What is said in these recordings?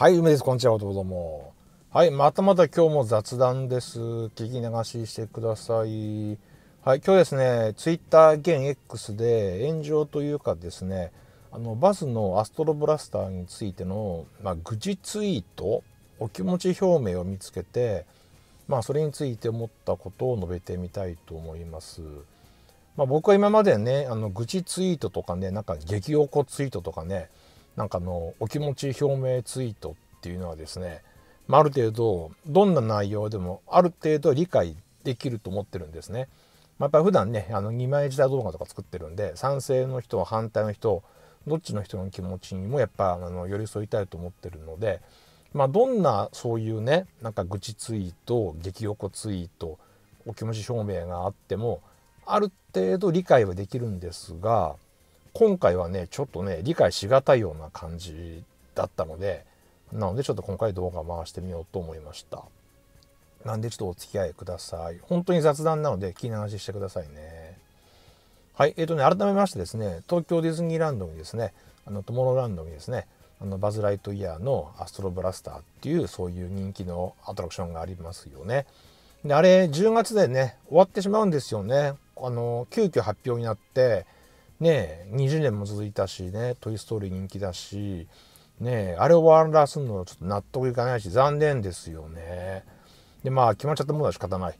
はい、梅です。こんにちは。どうも。はい、またまた今日も雑談です。聞き流ししてください。はい、今日ですね、Twitter 現 X で炎上というかですね、あのバスのアストロブラスターについての、まあ、愚痴ツイート、お気持ち表明を見つけて、まあ、それについて思ったことを述べてみたいと思います。まあ、僕は今までね、あの愚痴ツイートとかね、なんか激おこツイートとかね、なんかのお気持ち表明ツイートっていうのはですね、まあ、ある程度どんな内容でもある程度理解できると思ってるんですね。まあ、やっぱ普段ねあの2枚代動画とか作ってるんで賛成の人は反対の人どっちの人の気持ちにもやっぱあの寄り添いたいと思ってるので、まあ、どんなそういうねなんか愚痴ツイート激横ツイートお気持ち表明があってもある程度理解はできるんですが今回はねちょっとね理解しがたいような感じだったのでなのでちょっと今回動画回してみようと思いましたなんでちょっとお付き合いください本当に雑談なので気に話してくださいねはいえっ、ー、とね改めましてですね東京ディズニーランドにですねあのトモロランドにですねあのバズ・ライトイヤーのアストロブラスターっていうそういう人気のアトラクションがありますよねであれ10月でね終わってしまうんですよねあの急遽発表になってね20年も続いたしね「トイ・ストーリー」人気だしねあれを終わらすのちょっと納得いかないし残念ですよね。でまあ決まっちゃったものは仕方ない。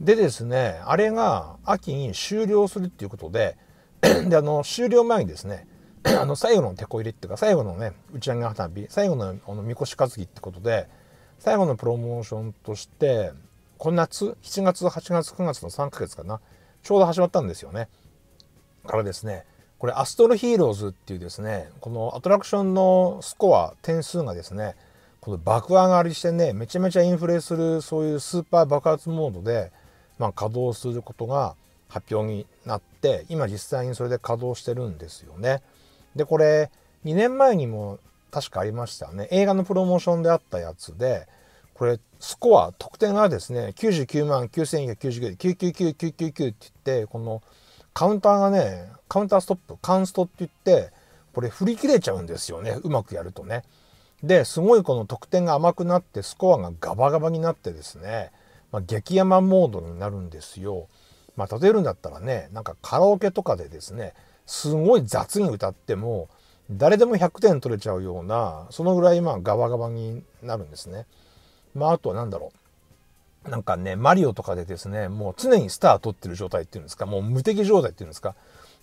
でですねあれが秋に終了するっていうことで であの終了前にですね あの最後のてこ入れっていうか最後のね打ち上げ花火最後のあのみこし担ぎってことで最後のプロモーションとしてこの夏7月8月9月の3ヶ月かなちょうど始まったんですよね。からですねこれアストロヒーローズっていうですねこのアトラクションのスコア点数がですねこの爆上がりしてねめちゃめちゃインフレするそういうスーパー爆発モードで、まあ、稼働することが発表になって今実際にそれで稼働してるんですよね。でこれ2年前にも確かありましたね映画のプロモーションであったやつでこれスコア得点がですね99万9999 999 999って言ってこの「カウンターがねカウンターストップカンストって言ってこれ振り切れちゃうんですよねうまくやるとね。ですごいこの得点が甘くなってスコアがガバガバになってですね、まあ、激ヤマモードになるんですよ。まあ、例えるんだったらねなんかカラオケとかでですねすごい雑に歌っても誰でも100点取れちゃうようなそのぐらいまあガバガバになるんですね。まああとは何だろうなんかね、マリオとかでですね、もう常にスター取ってる状態っていうんですか、もう無敵状態っていうんですか。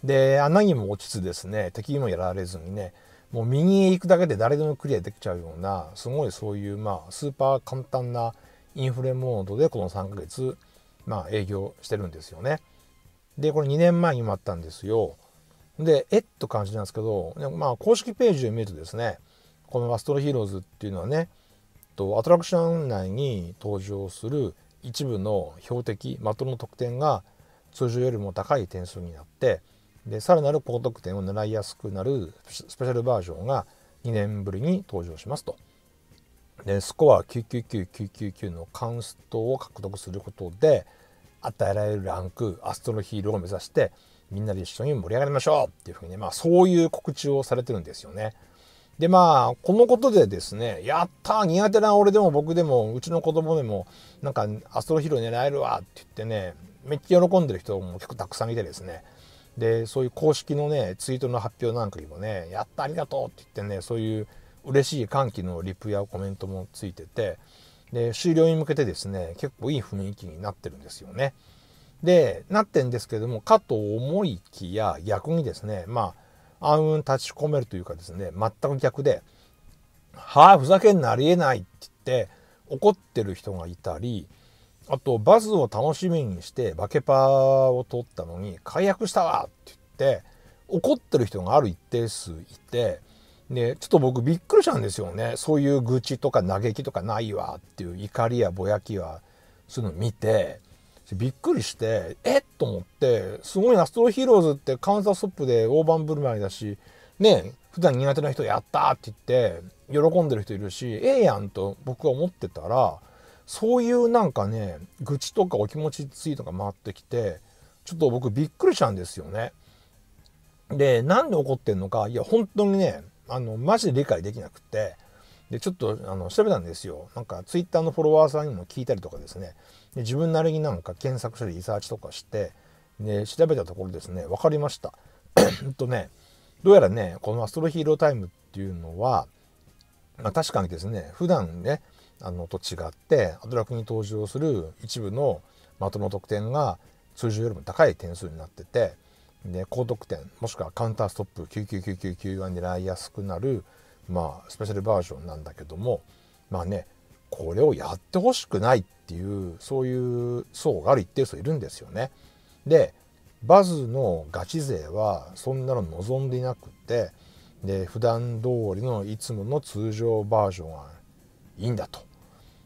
で、穴にも落ちつですね、敵にもやられずにね、もう右へ行くだけで誰でもクリアできちゃうような、すごいそういう、まあ、スーパー簡単なインフレモードでこの3ヶ月、まあ、営業してるんですよね。で、これ2年前にもあったんですよ。で、えっと感じなんですけど、まあ、公式ページで見るとですね、このアストロヒーローズっていうのはね、とアトラクション内に登場する一部の標的的の得点が通常よりも高い点数になってでさらなる高得点を狙いやすくなるスペシャルバージョンが2年ぶりに登場しますと。でスコア999999のカウントを獲得することで与えられるランクアストロヒーローを目指してみんなで一緒に盛り上がりましょうっていうふうにね、まあ、そういう告知をされてるんですよね。でまあこのことでですねやった苦手な俺でも僕でもうちの子供でもなんかアストロヒーロー狙えるわって言ってねめっちゃ喜んでる人も結構たくさんいてですねでそういう公式のねツイートの発表なんかにもね「やったありがとう」って言ってねそういう嬉しい歓喜のリプやコメントもついててで終了に向けてですね結構いい雰囲気になってるんですよね。でなってんですけどもかと思いきや逆にですねまあ暗雲立ち込めるというかですね全く逆で「はあふざけんなありえない」って言って怒ってる人がいたりあとバズを楽しみにしてバケパーを取ったのに「解約したわ」って言って怒ってる人がある一定数いて。でちょっと僕びっくりしたんですよねそういう愚痴とか嘆きとかないわっていう怒りやぼやきはそういうの見てびっくりしてえっと思ってすごいなストローヒーローズってカウンターストップで大盤振る舞いだしね普段苦手な人やったって言って喜んでる人いるしええやんと僕は思ってたらそういうなんかね愚痴とかお気持ちついとか回ってきてちょっと僕びっくりしたんですよね。でなんで怒ってんのかいや本当にねあのマジで理解できなくてでちょっとあの調べたんですよなんかツイッターのフォロワーさんにも聞いたりとかですねで自分なりになんか検索したりリサーチとかして、ね、調べたところですね分かりました。とねどうやらねこのアストロヒーロータイムっていうのは、まあ、確かにですね普段ねあのと違ってアトラクに登場する一部の的の得点が通常よりも高い点数になっててで高得点もしくはカウンターストップ99999が狙いやすくなる、まあ、スペシャルバージョンなんだけどもまあねこれをやってほしくないっっていうそういう層がある一定数いるんですよね。でバズのガチ勢はそんなの望んでいなくてで普段通りのいつもの通常バージョンがいいんだと。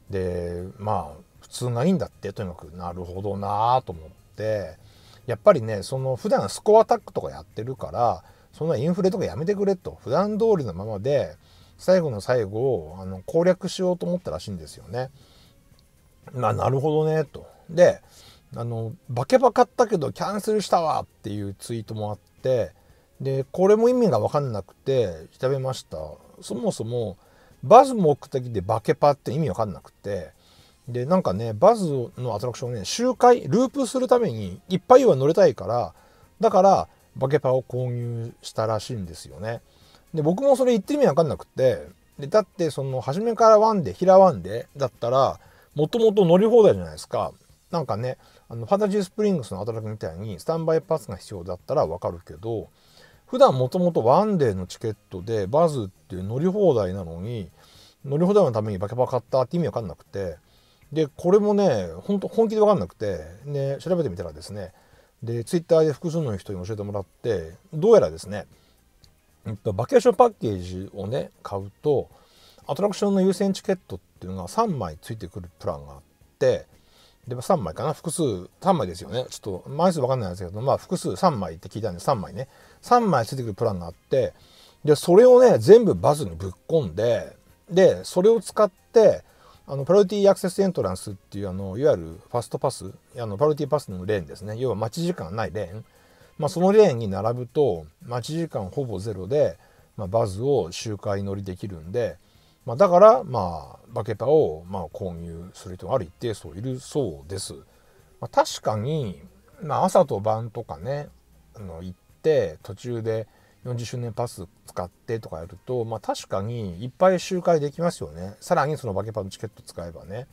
でまあ普通がいいんだってとにかくなるほどなと思ってやっぱりねその普段スコアタックとかやってるからそんなインフレとかやめてくれと普段通りのままで最後の最後をあの攻略しようと思ったらしいんですよね。まあ、なるほどね、と。で、あの、バケバ買ったけどキャンセルしたわっていうツイートもあって、で、これも意味がわかんなくて調べました。そもそも、バズ目的でバケパって意味わかんなくて、で、なんかね、バズのアトラクションをね、周回、ループするためにいっぱいは乗れたいから、だから、バケパを購入したらしいんですよね。で、僕もそれ言ってる意味わかんなくて、で、だってその、初めからワンで、平ワンで、だったら、もともと乗り放題じゃないですか。なんかね、あのファンタジースプリングスの働きみたいにスタンバイパスが必要だったらわかるけど、普段もともとワンデーのチケットでバズって乗り放題なのに、乗り放題のためにバケバ買ったって意味わかんなくて、で、これもね、本当本気でわかんなくて、ね、調べてみたらですね、で、ツイッターで複数の人に教えてもらって、どうやらですね、と、バケーションパッケージをね、買うと、アトラクションの優先チケットっていうのが3枚ついてくるプランがあってで3枚かな複数3枚ですよねちょっと枚数分かんないですけどまあ複数3枚って聞いたんで3枚ね3枚ついてくるプランがあってでそれをね全部バズにぶっ込んででそれを使ってあのパロティアクセスエントランスっていうあのいわゆるファストパスあのパロティパスのレーンですね要は待ち時間がないレーン、まあ、そのレーンに並ぶと待ち時間ほぼゼロで、まあ、バズを周回乗りできるんでまあ、だから、まあ、バケパを、まあ、購入する人がある一定数いるそうです。まあ、確かに、まあ、朝と晩とかね、あの行って、途中で40周年パス使ってとかやると、まあ、確かにいっぱい周回できますよね。さらにそのバケパのチケット使えばね。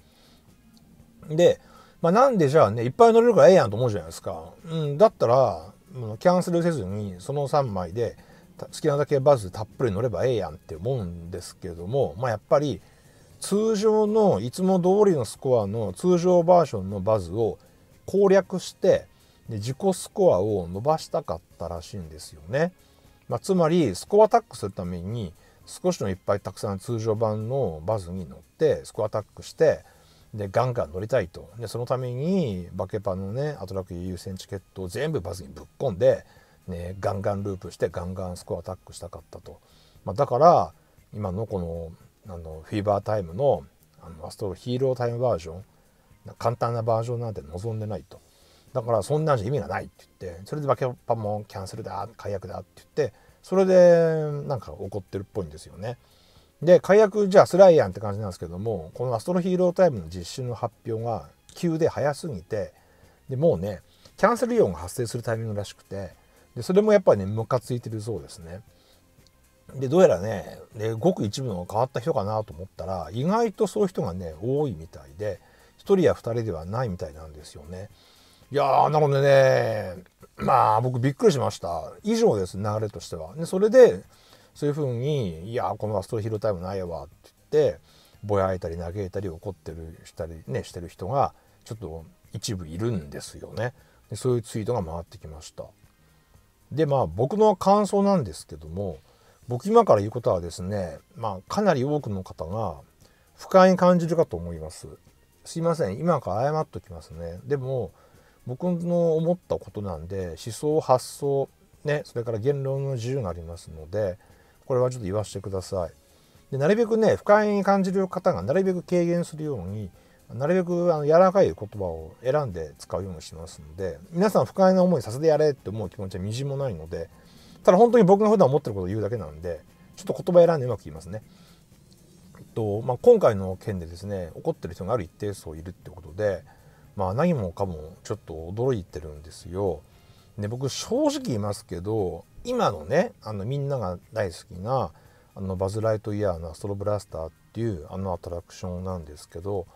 で、まあ、なんでじゃあね、いっぱい乗れるからええやんと思うじゃないですか。うん、だったら、キャンセルせずに、その3枚で、好きなだけバズたっぷり乗ればええやんって思うんですけども、まあ、やっぱり通常のいつも通りのスコアの通常バージョンのバズを攻略してで自己スコアを伸ばしたかったらしいんですよね。まあ、つまりスコアタックするために少しのいっぱいたくさん通常版のバズに乗ってスコアタックしてでガンガン乗りたいとでそのためにバケパのねアトラク優先チケットを全部バズにぶっ込んでね、ガンガンループしてガンガンスコアアタックしたかったと、まあ、だから今のこのあのフィーバータイムのあのアストロヒーロータイムバージョン簡単なバージョンなんて望んでないとだからそんなんじゃ意味がないって言ってそれでバケパもキャンセルだ解約だって言ってそれでなんか怒ってるっぽいんですよねで解約じゃあスライアンって感じなんですけどもこのアストロヒーロータイムの実施の発表が急で早すぎてでもうねキャンセル料が発生するタイミングらしくてでそれもやっぱねムカついてるそうですね。でどうやらねでごく一部の変わった人かなと思ったら意外とそういう人がね多いみたいで1人や2人ではないみたいなんですよね。いやなのでねまあ僕びっくりしました以上です流れとしては。でそれでそういうふうに「いやこのアストロヒータイムないわ」って言ってぼやいたり嘆いたり怒ってるしたりねしてる人がちょっと一部いるんですよね。でそういうツイートが回ってきました。でまあ僕の感想なんですけども僕今から言うことはですねまあかなり多くの方が不快に感じるかと思います。すいません今から謝っときますね。でも僕の思ったことなんで思想発想ねそれから言論の自由がありますのでこれはちょっと言わせてください。でなるべくね不快に感じる方がなるべく軽減するようになるべくあの柔らかい言葉を選んで使うようにしますので皆さん不快な思いさせてやれって思う気持ちはみじんもないのでただ本当に僕が普段思ってることを言うだけなんでちょっと言葉選んでうまく言いますね。とまあ、今回の件でですね怒ってる人がある一定数いるってことで、まあ、何もかもちょっと驚いてるんですよ。で僕正直言いますけど今のねあのみんなが大好きなあのバズ・ライトイヤーのアストロブラスターっていうあのアトラクションなんですけど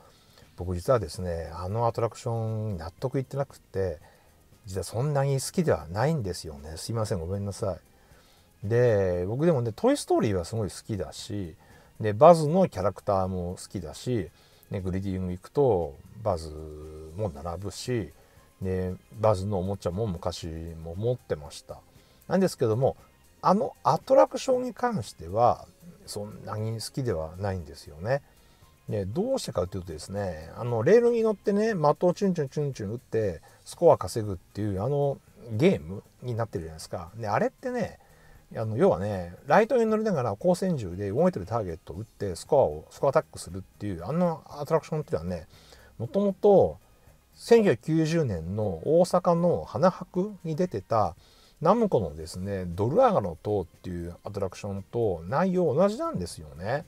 僕実はですねあのアトラクション納得いってなくって実はそんなに好きではないんですよねすいませんごめんなさいで僕でもね「トイ・ストーリー」はすごい好きだしでバズのキャラクターも好きだし、ね、グリーディング行くとバズも並ぶしでバズのおもちゃも昔も持ってましたなんですけどもあのアトラクションに関してはそんなに好きではないんですよね。ね、どうしてかっていうとですね、あの、レールに乗ってね、的をチュンチュンチュンチュン打って、スコア稼ぐっていう、あの、ゲームになってるじゃないですか。であれってね、あの要はね、ライトに乗りながら光線銃で動いてるターゲットを打ってスコアを、スコアアタックするっていう、あのアトラクションっていうのはね、もともと1990年の大阪の花博に出てたナムコのですね、ドルアガの塔っていうアトラクションと内容同じなんですよね。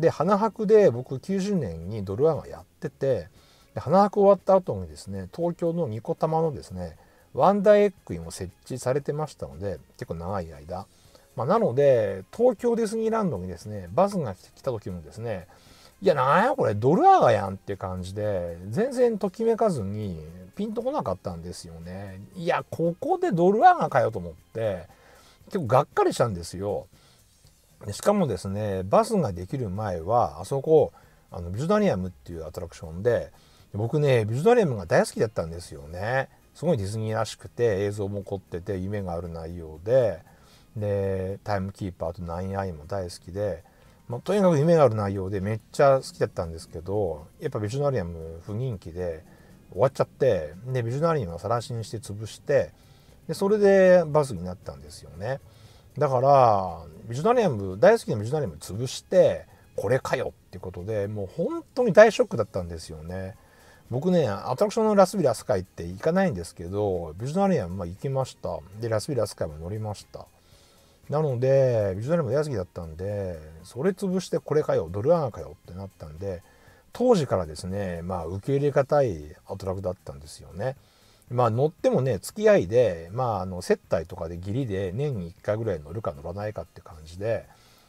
で花博で僕90年にドルアンはやっててで花博終わった後にですね東京のニコタマのですねワンダーエッグイも設置されてましたので結構長い間、まあ、なので東京ディズニーランドにですねバスが来た時もですねいやなんやこれドルアガやんって感じで全然ときめかずにピンとこなかったんですよねいやここでドルアガかよと思って結構がっかりしたんですよでしかもですねバスができる前はあそこあのビジュダリアムっていうアトラクションで僕ねビジュダリアムが大好きだったんですよねすごいディズニーらしくて映像も凝ってて夢がある内容ででタイムキーパーとナインアイも大好きで、まあ、とにかく夢がある内容でめっちゃ好きだったんですけどやっぱビジュナリアム不人気で終わっちゃってでビジュナリアムはしにして潰してでそれでバスになったんですよねだからミジョナリアム大好きなミジョナリアム潰してこれかよってことでもう本当に大ショックだったんですよね。僕ねアトラクションのラスビラスカイって行かないんですけどビジョナリアムは行きましたでラスビラスカイも乗りましたなのでビジュナリアム大好きだったんでそれ潰してこれかよドルアナかよってなったんで当時からですねまあ受け入れがたいアトラクだったんですよねまあ乗ってもね、付き合いで、まああの接待とかで義理で年に1回ぐらい乗るか乗らないかって感じで、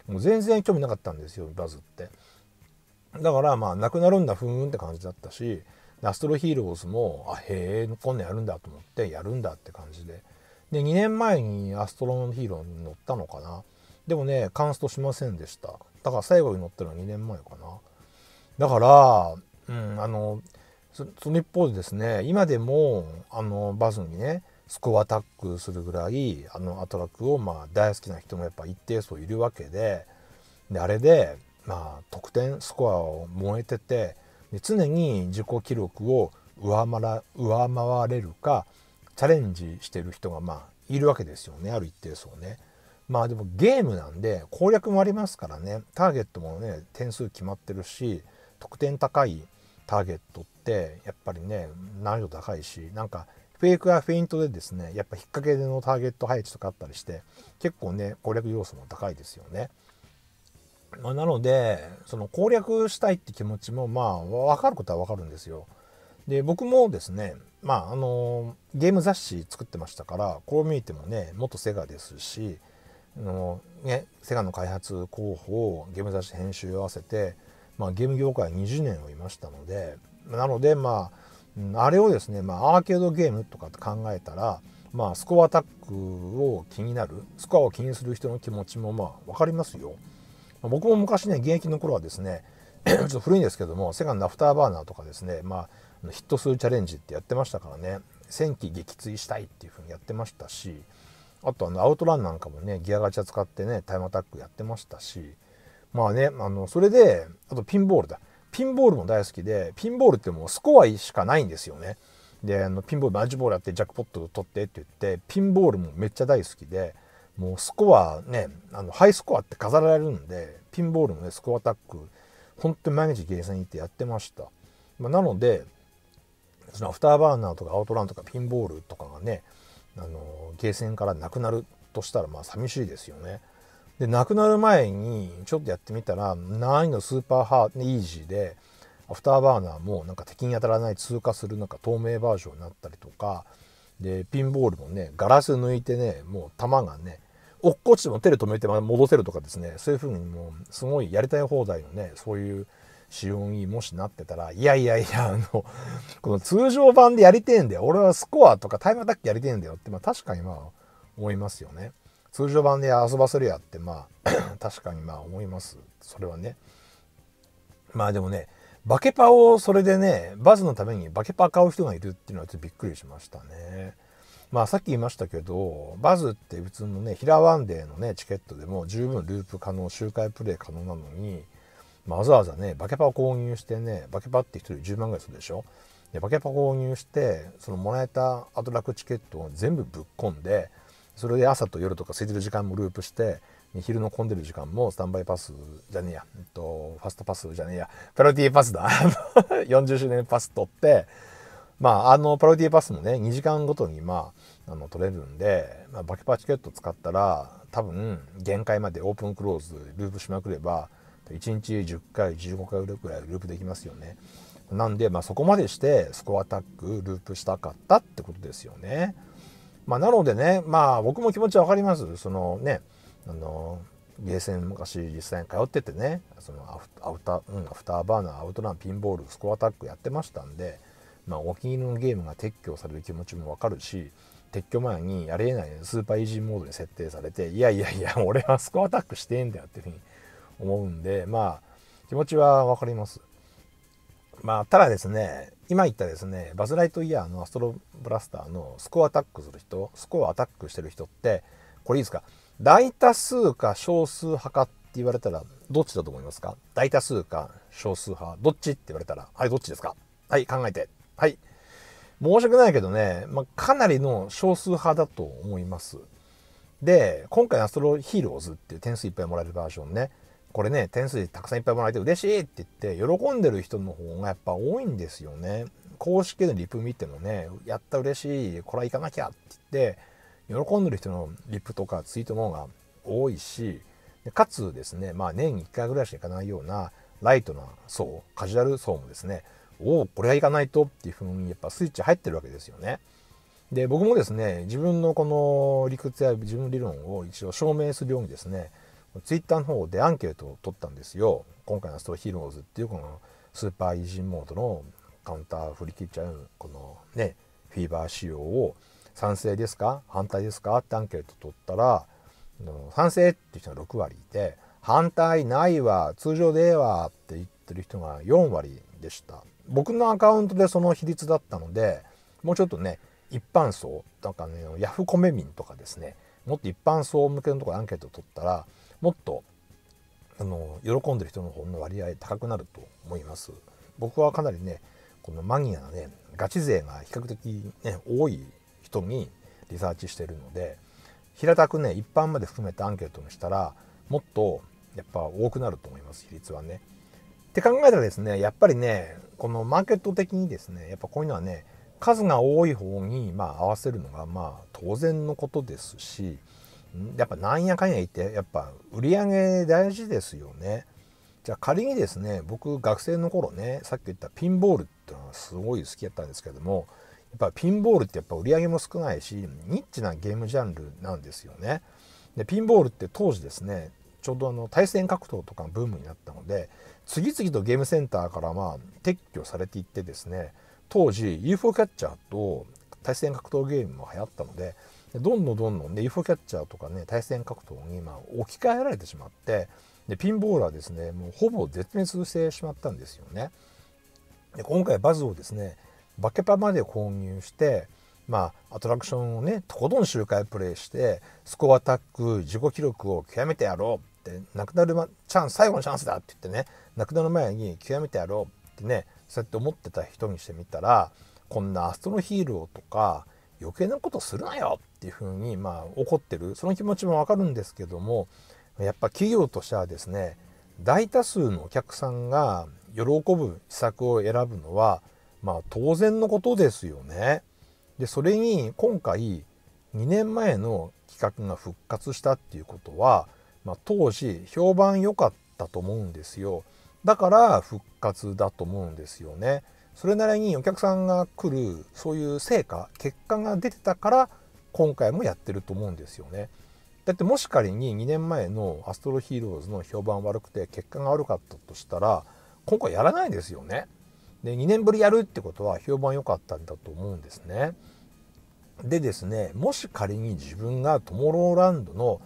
もう全然興味なかったんですよ、バズって。だからまあなくなるんだ、ふーんって感じだったし、アストロヒーローズも、あ、へえ、こんなんやるんだと思って、やるんだって感じで。で、2年前にアストロヒーローに乗ったのかな。でもね、カンストしませんでした。だから最後に乗ったのは2年前かな。だから、うん、あの、その一方でですね今でもあのバスにねスコアタックするぐらいあのアトラクをまあ大好きな人もやっぱ一定数いるわけでであれでまあ得点スコアを燃えててで常に自己記録を上回ら上回れるかチャレンジしてる人がまあいるわけですよねある一定数ね。まあでもゲームなんで攻略もありますからねターゲットもね点数決まってるし得点高いターゲットっってやっぱりね難易度高いしなんかフェイクやフェイントでですねやっぱ引っ掛けでのターゲット配置とかあったりして結構ね攻略要素も高いですよね。まあ、なのでその攻略したいって気持ちもまあ分かることは分かるんですよ。で僕もですねまああのゲーム雑誌作ってましたからこう見えてもね元セガですしあの、ね、セガの開発候補ゲーム雑誌編集を合わせて、まあ、ゲーム業界20年をいましたのでなのでまああれをですね、まあ、アーケードゲームとかって考えたら、まあ、スコアタックを気になるスコアを気にする人の気持ちもまあ分かりますよ。僕も昔ね現役の頃はですね ちょっと古いんですけどもセガンのアフターバーナーとかですね、まあ、ヒット数チャレンジってやってましたからね戦機撃墜したいっていう風にやってましたしあとあのアウトランなんかもねギアガチャ使ってねタイムアタックやってましたしまあねあのそれであとピンボールだピンボールも大好きでピンボールってもうスコアしかないんですよね。であのピンボールマジボールやってジャックポットを取ってって言ってピンボールもめっちゃ大好きでもうスコアねあのハイスコアって飾られるんでピンボールもねスコアタック本当に毎日ゲーセン行ってやってました。まあ、なのでそのアフターバーナーとかアウトランとかピンボールとかがねあのゲーセンからなくなるとしたらまあ寂しいですよね。で亡くなる前にちょっとやってみたら難易度スーパーハーイージーでアフターバーナーもなんか敵に当たらない通過するなんか透明バージョンになったりとかでピンボールもねガラス抜いてねもう弾がね落っこちても手で止めて戻せるとかですねそういう風にもうすごいやりたい放題のねそういう仕様にもしなってたらいやいやいやあのこの通常版でやりてえんだよ俺はスコアとかタイムアタックやりてえんだよって、まあ、確かにまあ思いますよね。通常版で遊ばせるやってまあ 確かにまあ思いますそれはねまあでもねバケパをそれでねバズのためにバケパ買う人がいるっていうのはちょっとびっくりしましたねまあさっき言いましたけどバズって普通のね平ワンデーのねチケットでも十分ループ可能周回プレイ可能なのに、まあ、わざわざねバケパを購入してねバケパって1人10万ぐらいするでしょでバケパ購入してそのもらえたアトラクチケットを全部ぶっ込んでそれで朝と夜とか空いてる時間もループして昼の混んでる時間もスタンバイパスじゃねえや、えっと、ファストパスじゃねえやパロディーパスだ40 周年パス取ってまああのパロディーパスもね2時間ごとにまああの取れるんで、まあ、バケパチケット使ったら多分限界までオープンクローズループしまくれば1日10回15回ぐらいループできますよねなんで、まあ、そこまでしてスコアタックループしたかったってことですよね。まあ、なのでね、まあ僕も気持ちわかります。そのね、あの、ゲーセン昔実際に通っててね、そのアフター、うん、アフターバーナー、アウトラン、ピンボール、スコアタックやってましたんで、まあお気に入りのゲームが撤去される気持ちもわかるし、撤去前にありえないスーパーイージーモードに設定されて、いやいやいや、俺はスコアタックしてんだよっていうふうに思うんで、まあ気持ちはわかります。まあ、ただですね、今言ったですね、バズライトイヤーのアストロブラスターのスコアアタックする人、スコアアタックしてる人って、これいいですか大多数か少数派かって言われたら、どっちだと思いますか大多数か少数派、どっちって言われたら、はい、どっちですかはい、考えて。はい。申し訳ないけどね、まあ、かなりの少数派だと思います。で、今回のアストロヒーローズっていう点数いっぱいもらえるバージョンね、これね点数たくさんいっぱいもらえて嬉しいって言って喜んでる人の方がやっぱ多いんですよね公式でのリプ見てもねやった嬉しいこれは行かなきゃって言って喜んでる人のリプとかツイートの方が多いしかつですねまあ年に1回ぐらいしか行かないようなライトな層カジュアル層もですねおおこれは行かないとっていうふうにやっぱスイッチ入ってるわけですよねで僕もですね自分のこの理屈や自分の理論を一応証明するようにですねツイッターの方でアンケートを取ったんですよ。今回のストヒーローズっていうこのスーパーイージーモードのカウンター振り切っちゃうこのね、フィーバー仕様を賛成ですか反対ですかってアンケート取ったら、賛成っていう人が6割いて、反対ないわ、通常でええわって言ってる人が4割でした。僕のアカウントでその比率だったので、もうちょっとね、一般層、なんかね、ヤフコメ民とかですね、もっと一般層向けのところアンケート取ったら、もっとあの喜んでる人の方の割合高くなると思います。僕はかなりねこのマニアなねガチ勢が比較的、ね、多い人にリサーチしてるので平たくね一般まで含めたアンケートにしたらもっとやっぱ多くなると思います比率はね。って考えたらですねやっぱりねこのマーケット的にですねやっぱこういうのはね数が多い方にまあ合わせるのがまあ当然のことですしやっぱなんやかんや言ってやっぱ売り上げ大事ですよね。じゃあ仮にですね僕学生の頃ねさっき言ったピンボールってのはすごい好きやったんですけどもやっぱピンボールってやっぱ売り上げも少ないしニッチなゲームジャンルなんですよね。でピンボールって当時ですねちょうどあの対戦格闘とかブームになったので次々とゲームセンターからまあ撤去されていってですね当時 UFO キャッチャーと対戦格闘ゲームも流行ったのでどんどんどんどんね UFO キャッチャーとかね対戦格闘に今置き換えられてしまってでピンボールはですねもうほぼ絶滅してしまったんですよね。で今回バズをですねバケパまで購入してまあアトラクションをねとことん周回プレイしてスコアタック自己記録を極めてやろうってなくなる、ま、チャンス最後のチャンスだって言ってねなくなる前に極めてやろうってねそうやって思ってた人にしてみたらこんなアストロヒーローとか余計なことするなよっていうふうに、まあ、怒ってるその気持ちもわかるんですけどもやっぱ企業としてはですね大多数のお客さんが喜ぶ施策を選ぶのは、まあ、当然のことですよね。でそれに今回2年前の企画が復活したっていうことは、まあ、当時評判良かったと思うんですよだから復活だと思うんですよね。それなりにお客さんが来るそういう成果結果が出てたから今回もやってると思うんですよね。だってもし仮に2年前のアストロヒーローズの評判悪くて結果が悪かったとしたら今回やらないですよね。で2年ぶりやるってことは評判良かったんだと思うんですね。でですねもし仮に自分がトモローランドの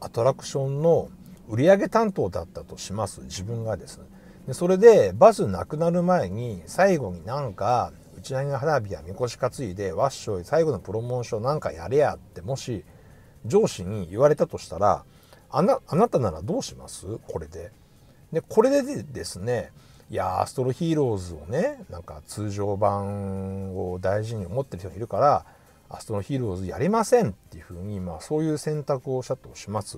アトラクションの売上担当だったとします自分がですねでそれでバスなくなる前に最後になんか打ち上げ花火やみこし担いでわっしょい最後のプロモーションなんかやれやってもし上司に言われたとしたらあなあなたならどうしますこれで。でこれでですねいやアストロヒーローズをねなんか通常版を大事に思ってる人がいるからアストロヒーローズやりませんっていうふうに、まあ、そういう選択をしたとします。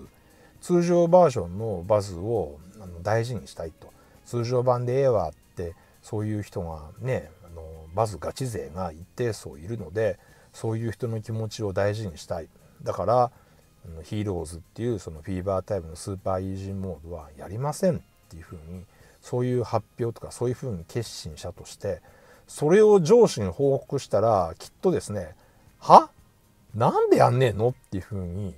通常バージョンのバズを大事にしたいと。通常版でええわってそういう人がねあのまずガチ勢が一定数いるのでそういう人の気持ちを大事にしたいだからヒーローズっていうそのフィーバータイムのスーパーイージーモードはやりませんっていうふうにそういう発表とかそういうふうに決心したとしてそれを上司に報告したらきっとですねはなんでやんねえのっていうふうに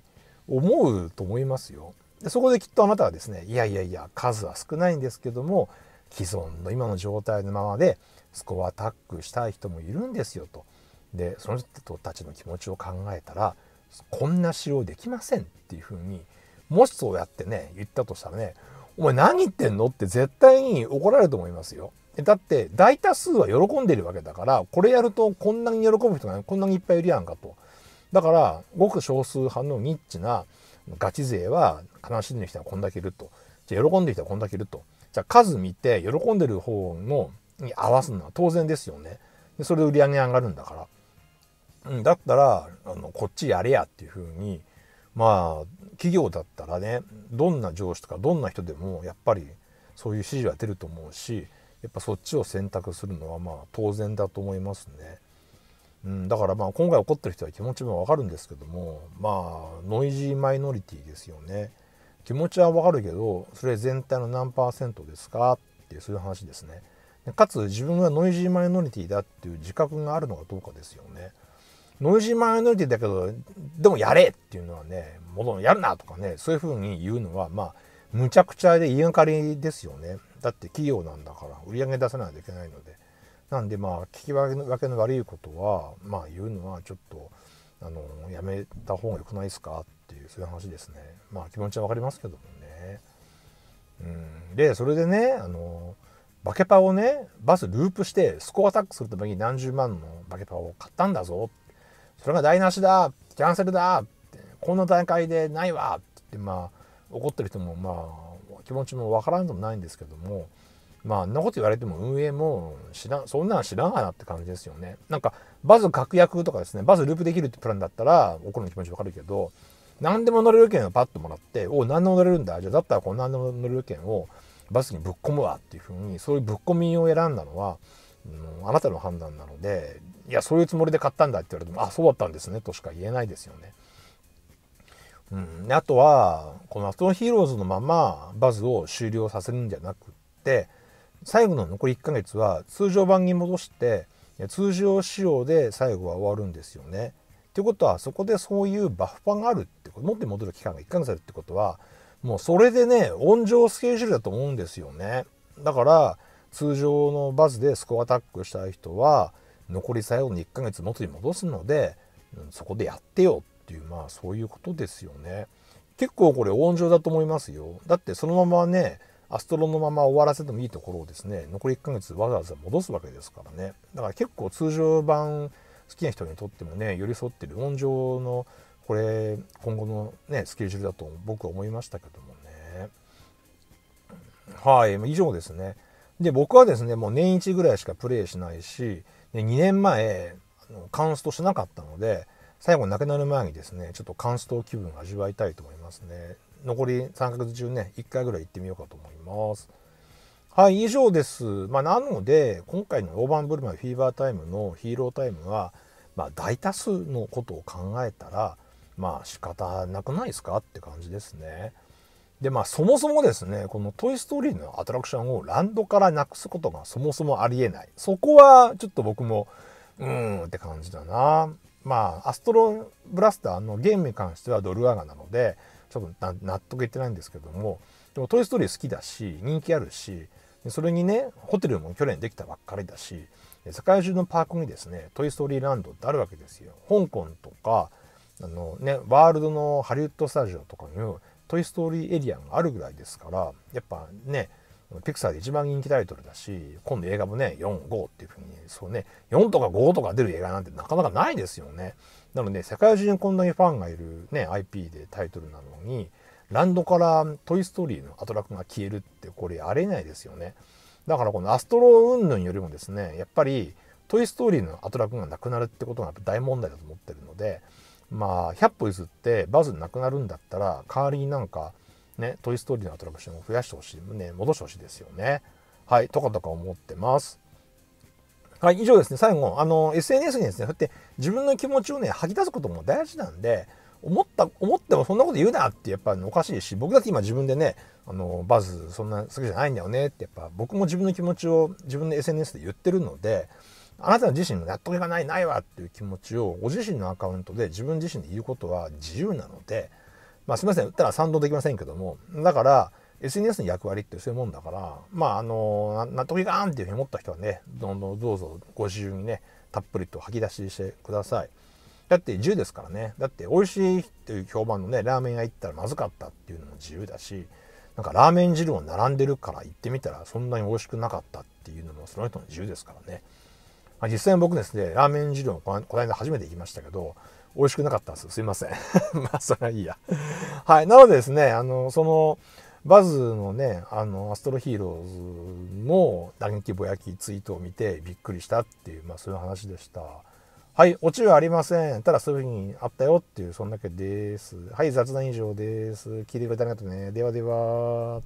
思うと思いますよ。でそこできっとあなたはですねいやいやいや数は少ないんですけども既存の今の状態のままでスコアタックしたい人もいるんですよとでその人たちの気持ちを考えたらこんな使用できませんっていうふうにもしそうやってね言ったとしたらねお前何言ってんのって絶対に怒られると思いますよ。だって大多数は喜んでるわけだからこれやるとこんなに喜ぶ人がこんなにいっぱいいるやんかと。だからごく少数派のニッチなガチ勢は悲しんでる人はこんだけいると。じゃあ喜んでる人はこんだけいると。じゃあ数見て喜んでる方のに合わすのは当然ですよね。でそれで売り上げ上がるんだから。うん、だったらあのこっちやれやっていうふうにまあ企業だったらねどんな上司とかどんな人でもやっぱりそういう指示は出ると思うしやっぱそっちを選択するのはまあ当然だと思いますね。うん、だからまあ今回怒ってる人は気持ちもわかるんですけどもまあノイジーマイノリティですよね気持ちはわかるけどそれ全体の何パーセントですかっていうそういう話ですねかつ自分がノイジーマイノリティだっていう自覚があるのかどうかですよねノイジーマイノリティだけどでもやれっていうのはねもうやるなとかねそういうふうに言うのはまあむちゃくちゃで言いがかりですよねだって企業なんだから売り上げ出さないといけないのでなんでまあ聞き分けの悪いことはまあ言うのはちょっとあのやめた方が良くないですかっていうそういう話ですねまあ気持ちは分かりますけどもねうんでそれでねあのバケパをねバスループしてスコアタックするために何十万のバケパを買ったんだぞそれが台無しだキャンセルだってこんな段階でないわってまあ怒ってる人もまあ気持ちも分からんでもないんですけどもまあ、んなこと言われても運営も知らん、そんなん知らんがなって感じですよね。なんか、バズ確約とかですね、バズループできるってプランだったら、怒るの気持ちわかるけど、何でも乗れる券をパッともらって、お何でも乗れるんだ。じゃあ、だったらこの何でも乗れる券をバスにぶっ込むわっていうふうに、そういうぶっ込みを選んだのは、うん、あなたの判断なので、いや、そういうつもりで買ったんだって言われても、あ、そうだったんですね、としか言えないですよね。うん、あとは、このアストロヒーローズのままバズを終了させるんじゃなくって、最後の残り1ヶ月は通常版に戻して通常仕様で最後は終わるんですよね。っていうことはそこでそういうバッファがあるってこと持って戻る期間が1ヶ月あるってことはもうそれでね温情スケジュールだと思うんですよね。だから通常のバズでスコアタックしたい人は残り最後の1ヶ月元に戻すので、うん、そこでやってよっていうまあそういうことですよね。結構これ温情だと思いますよ。だってそのままねアストロのまま終わらせてもいいところをですね残り1ヶ月わざわざ戻すわけですからねだから結構通常版好きな人にとってもね寄り添ってる音上のこれ今後のねスケジュールだと僕は思いましたけどもねはい以上ですねで僕はですねもう年1ぐらいしかプレイしないしで2年前あのカンストしなかったので最後亡くなる前にですねちょっとカンスト気分を味わいたいと思いますね残り3ヶ月中ね、1回ぐらい行ってみようかと思います。はい、以上です。まあ、なので、今回の大盤振る舞いフィーバータイムのヒーロータイムは、まあ、大多数のことを考えたら、まあ仕方なくないですかって感じですね。でまあそもそもですねこの「トイ・ストーリー」のアトラクションをランドからなくすことがそもそもありえないそこはちょっと僕もうーんって感じだなまあアストロブラスターのゲームに関してはドルアガなので多分納得いってないんですけどもでも「トイ・ストーリー」好きだし人気あるしそれにねホテルも去年できたばっかりだし世界中のパークにですね「トイ・ストーリーランド」ってあるわけですよ。香港とかあの、ね、ワールドのハリウッドスタジオとかに「トイ・ストーリーエリアがあるぐらいですからやっぱねピクサーで一番人気タイトルだし今度映画もね45っていうふうにそうね4とか5とか出る映画なんてなかなかないですよねなので世界中にこんなにファンがいる、ね、IP でタイトルなのにランドから「トイ・ストーリー」のアトラクが消えるってこれありえないですよねだからこのアストロ云々よりもですねやっぱり「トイ・ストーリー」のアトラクがなくなるってことが大問題だと思ってるのでまあ100歩譲ってバズなくなるんだったら代わりになんか「ね、トイ・ストーリーのアトラクションを増やしてほしい、ね、戻してほしいですよね。はい、とかとか思ってます。はい、以上ですね、最後、あの、SNS にですね、そうやって自分の気持ちをね、吐き出すことも大事なんで、思った、思ってもそんなこと言うなってやっぱりおかしいし、僕だって今自分でね、あの、バズそんな好きじゃないんだよねってやっぱ僕も自分の気持ちを自分の SNS で言ってるので、あなた自身の納得がない、ないわっていう気持ちをご自身のアカウントで自分自身で言うことは自由なので、まあ、すみません、言ったら賛同できませんけども、だから、SNS の役割ってそういうもんだから、まあ、あの、納得いかんっていうふうに思った人はね、どんどんどうぞご自由にね、たっぷりと吐き出ししてください。だって自由ですからね。だって美味しいっていう評判のね、ラーメン屋行ったらまずかったっていうのも自由だし、なんかラーメン汁を並んでるから行ってみたらそんなに美味しくなかったっていうのもその人の自由ですからね。まあ、実際僕ですね、ラーメン汁をこの間初めて行きましたけど、美味しくなかったんですすいません まあ、それはいいやはい。なのでですね、あの、その、バズのね、あの、アストロヒーローズの打撃ぼやきツイートを見てびっくりしたっていう、まあそういう話でした。はい、オチはありません。ただそういうふうにあったよっていう、そんだけです。はい、雑談以上です。聞いてくれてありがとうね。ではでは。